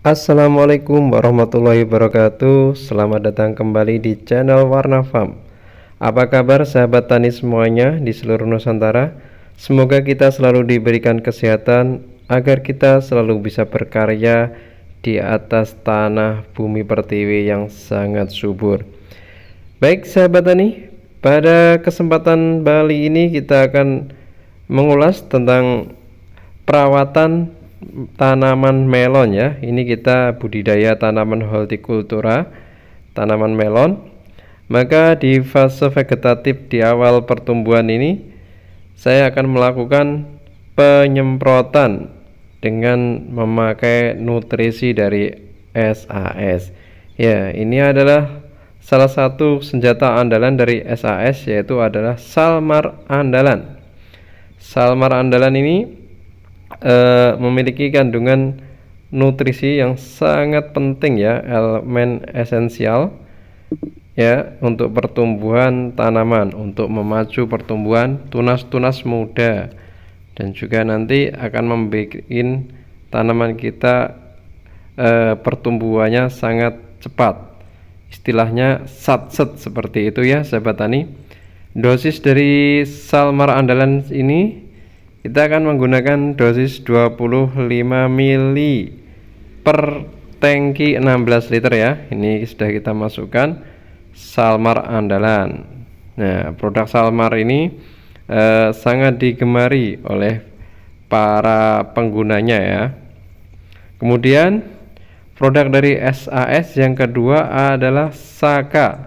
Assalamualaikum warahmatullahi wabarakatuh Selamat datang kembali di channel Warna Farm Apa kabar sahabat tani semuanya di seluruh Nusantara Semoga kita selalu diberikan kesehatan Agar kita selalu bisa berkarya di atas tanah bumi pertiwi yang sangat subur Baik sahabat tani Pada kesempatan Bali ini kita akan mengulas tentang perawatan tanaman melon ya. Ini kita budidaya tanaman hortikultura, tanaman melon. Maka di fase vegetatif di awal pertumbuhan ini saya akan melakukan penyemprotan dengan memakai nutrisi dari SAS. Ya, ini adalah salah satu senjata andalan dari SAS yaitu adalah Salmar andalan. Salmar andalan ini uh, memiliki kandungan nutrisi yang sangat penting ya, elemen esensial ya untuk pertumbuhan tanaman, untuk memacu pertumbuhan tunas-tunas muda dan juga nanti akan membuat tanaman kita e, pertumbuhannya sangat cepat. Istilahnya satset seperti itu ya sahabat tani. Dosis dari salmar andalan ini kita akan menggunakan dosis 25 mili per tangki 16 liter ya ini sudah kita masukkan salmar andalan nah produk salmar ini eh, sangat digemari oleh para penggunanya ya kemudian produk dari SAS yang kedua adalah Saka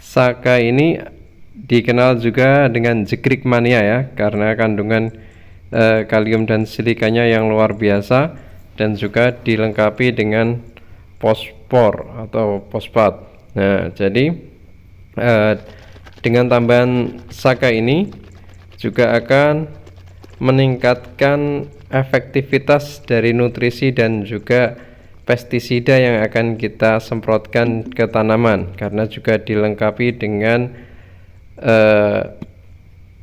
Saka ini dikenal juga dengan jekrik mania ya karena kandungan eh, kalium dan silikanya yang luar biasa dan juga dilengkapi dengan fosfor atau fosfat. Nah, jadi eh, dengan tambahan saka ini juga akan meningkatkan efektivitas dari nutrisi dan juga pestisida yang akan kita semprotkan ke tanaman karena juga dilengkapi dengan eh,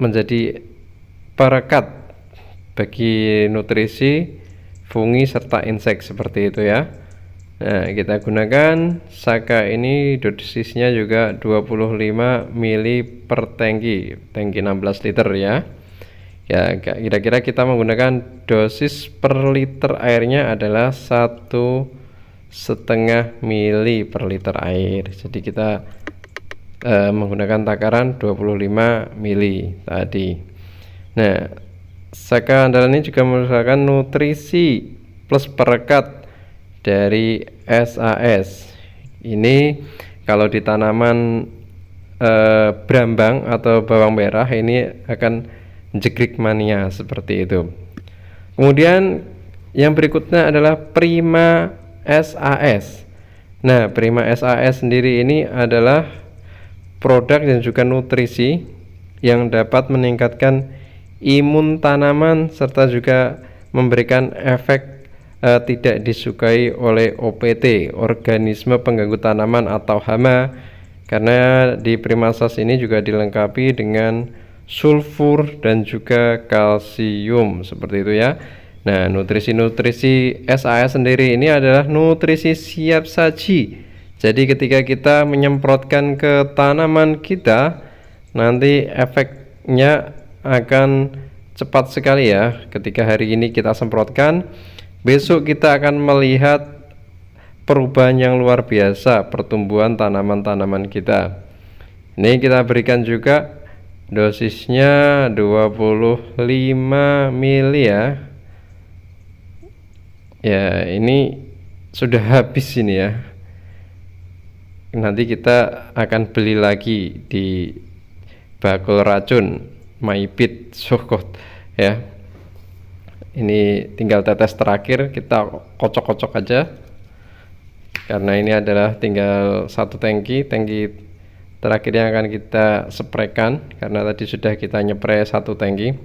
menjadi perekat bagi nutrisi fungi serta insek seperti itu ya nah kita gunakan saka ini dosisnya juga 25 mili per tangki tangki 16 liter ya ya kira-kira kita menggunakan dosis per liter airnya adalah satu setengah mili per liter air jadi kita eh, menggunakan takaran 25 mili tadi nah Saka andalan ini juga merupakan nutrisi plus perekat dari SAS. Ini kalau di tanaman e, brambang atau bawang merah ini akan jegrik mania seperti itu. Kemudian yang berikutnya adalah prima SAS. Nah, prima SAS sendiri ini adalah produk dan juga nutrisi yang dapat meningkatkan imun tanaman serta juga memberikan efek eh, tidak disukai oleh OPT organisme pengganggu tanaman atau hama karena di primasas ini juga dilengkapi dengan sulfur dan juga kalsium seperti itu ya Nah, nutrisi-nutrisi SAS sendiri ini adalah nutrisi siap saji. Jadi ketika kita menyemprotkan ke tanaman kita, nanti efeknya akan cepat sekali ya ketika hari ini kita semprotkan besok kita akan melihat perubahan yang luar biasa pertumbuhan tanaman-tanaman kita ini kita berikan juga dosisnya 25 mili ya ya ini sudah habis ini ya nanti kita akan beli lagi di bakul racun maipit sukut ya ini tinggal tetes terakhir kita kocok-kocok aja karena ini adalah tinggal satu tangki tangki terakhir yang akan kita spraykan karena tadi sudah kita nyepre satu tangki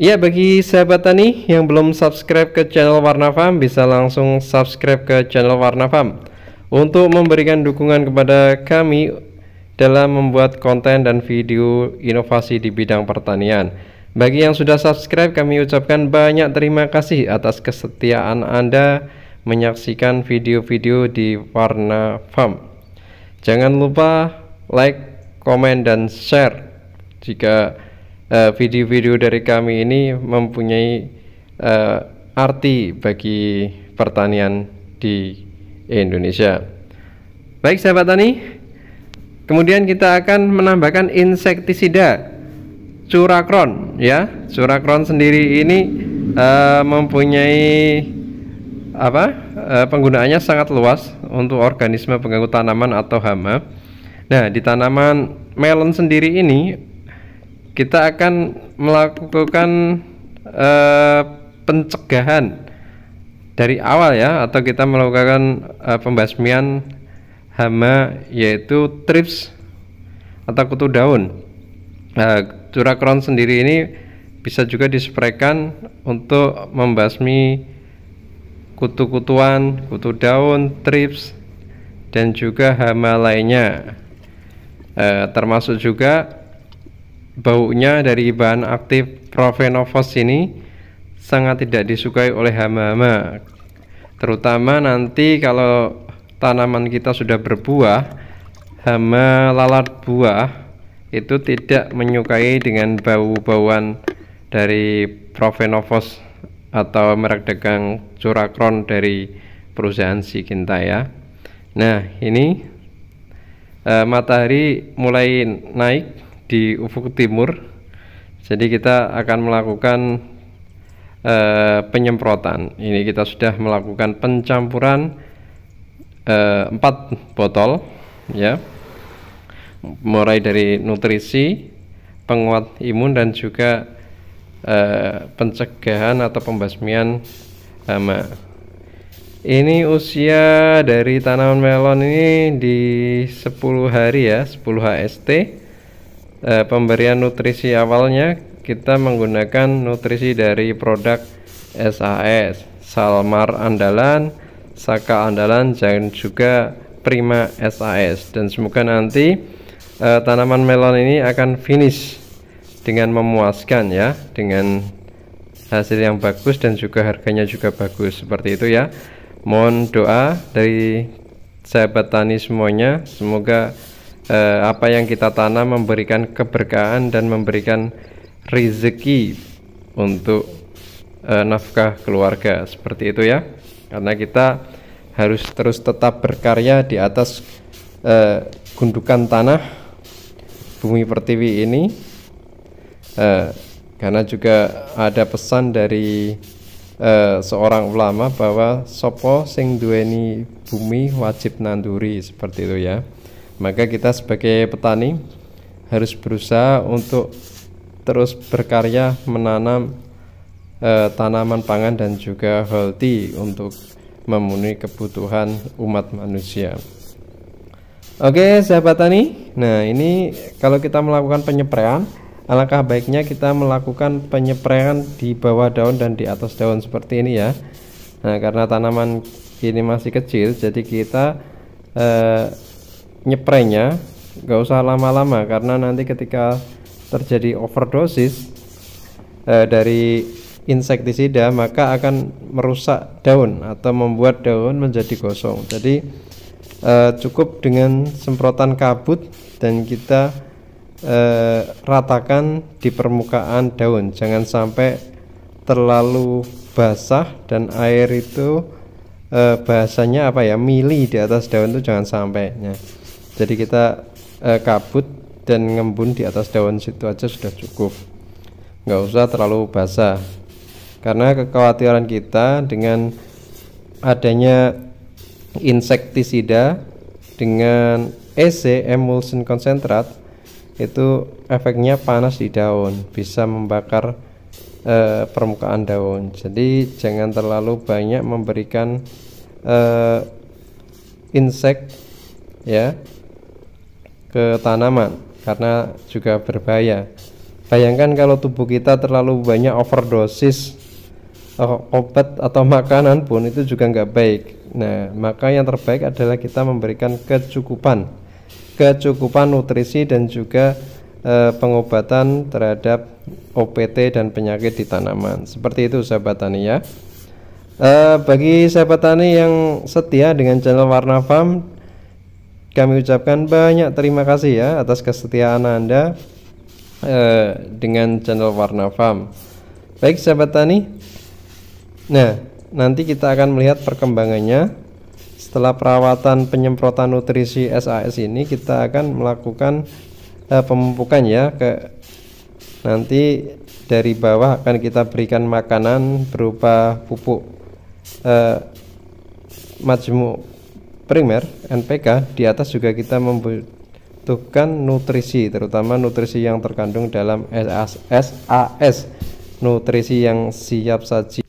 Ya bagi sahabat tani yang belum subscribe ke channel Warna Farm bisa langsung subscribe ke channel Warna Farm untuk memberikan dukungan kepada kami dalam membuat konten dan video inovasi di bidang pertanian. Bagi yang sudah subscribe, kami ucapkan banyak terima kasih atas kesetiaan Anda menyaksikan video-video di Warna Farm. Jangan lupa like, komen, dan share jika eh, video-video uh, dari kami ini mempunyai uh, arti bagi pertanian di Indonesia. Baik sahabat tani, kemudian kita akan menambahkan insektisida curakron ya curakron sendiri ini uh, mempunyai apa uh, penggunaannya sangat luas untuk organisme pengganggu tanaman atau hama nah di tanaman melon sendiri ini kita akan melakukan uh, pencegahan dari awal ya atau kita melakukan uh, pembasmian hama yaitu trips atau kutu daun. Nah, curacron sendiri ini bisa juga disprekan untuk membasmi kutu-kutuan, kutu daun, trips, dan juga hama lainnya. E, termasuk juga baunya dari bahan aktif Provenovos ini sangat tidak disukai oleh hama-hama. Terutama nanti kalau tanaman kita sudah berbuah hama lalat buah itu tidak menyukai dengan bau-bauan dari Provenovos atau merek dagang Curacron dari perusahaan Sikinta ya nah ini e, matahari mulai naik di ufuk timur jadi kita akan melakukan e, penyemprotan ini kita sudah melakukan pencampuran Eh, empat botol ya mulai dari nutrisi penguat imun dan juga uh, pencegahan atau pembasmian hama ini usia dari tanaman melon ini di 10 hari ya 10 HST uh, pemberian nutrisi awalnya kita menggunakan nutrisi dari produk SAS Salmar Andalan Saka Andalan dan juga Prima SAS dan semoga nanti uh, tanaman melon ini akan finish dengan memuaskan ya dengan hasil yang bagus dan juga harganya juga bagus seperti itu ya mohon doa dari sahabat tani semuanya semoga eh, apa yang kita tanam memberikan keberkahan dan memberikan rezeki untuk eh, nafkah keluarga seperti itu ya karena kita harus terus tetap berkarya di atas eh, gundukan tanah bumi pertiwi ini eh, karena juga ada pesan dari eh, seorang ulama bahwa sopo sing duweni bumi wajib nanduri seperti itu ya maka kita sebagai petani harus berusaha untuk terus berkarya menanam eh, tanaman pangan dan juga healthy untuk memenuhi kebutuhan umat manusia. Oke, sahabat tani. Nah, ini kalau kita melakukan penyepraian, alangkah baiknya kita melakukan penyepraian di bawah daun dan di atas daun seperti ini ya. Nah, karena tanaman ini masih kecil, jadi kita eh, nyeprainya nggak usah lama-lama karena nanti ketika terjadi overdosis eh, dari insektisida maka akan merusak daun atau membuat daun menjadi gosong. Jadi eh, cukup dengan semprotan kabut dan kita eh, ratakan di permukaan daun. Jangan sampai terlalu basah dan air itu eh, bahasanya apa ya mili di atas daun itu jangan sampai. Ya. Jadi kita eh, kabut dan ngembun di atas daun situ aja sudah cukup nggak usah terlalu basah karena kekhawatiran kita dengan adanya insektisida dengan EC emulsion konsentrat itu efeknya panas di daun bisa membakar eh, permukaan daun jadi jangan terlalu banyak memberikan eh, insek ya ke tanaman karena juga berbahaya bayangkan kalau tubuh kita terlalu banyak overdosis Oh, obat atau makanan pun itu juga nggak baik. Nah, maka yang terbaik adalah kita memberikan kecukupan, kecukupan nutrisi dan juga e, pengobatan terhadap OPT dan penyakit di tanaman. Seperti itu sahabat tani ya. E, bagi sahabat tani yang setia dengan channel Warna Farm, kami ucapkan banyak terima kasih ya atas kesetiaan anda e, dengan channel Warna Farm. Baik sahabat tani, Nah, nanti kita akan melihat perkembangannya. Setelah perawatan penyemprotan nutrisi SAS ini, kita akan melakukan eh, pemupukan ya ke nanti dari bawah akan kita berikan makanan berupa pupuk eh, majemuk primer NPK di atas juga kita membutuhkan nutrisi terutama nutrisi yang terkandung dalam SAS, SAS nutrisi yang siap saji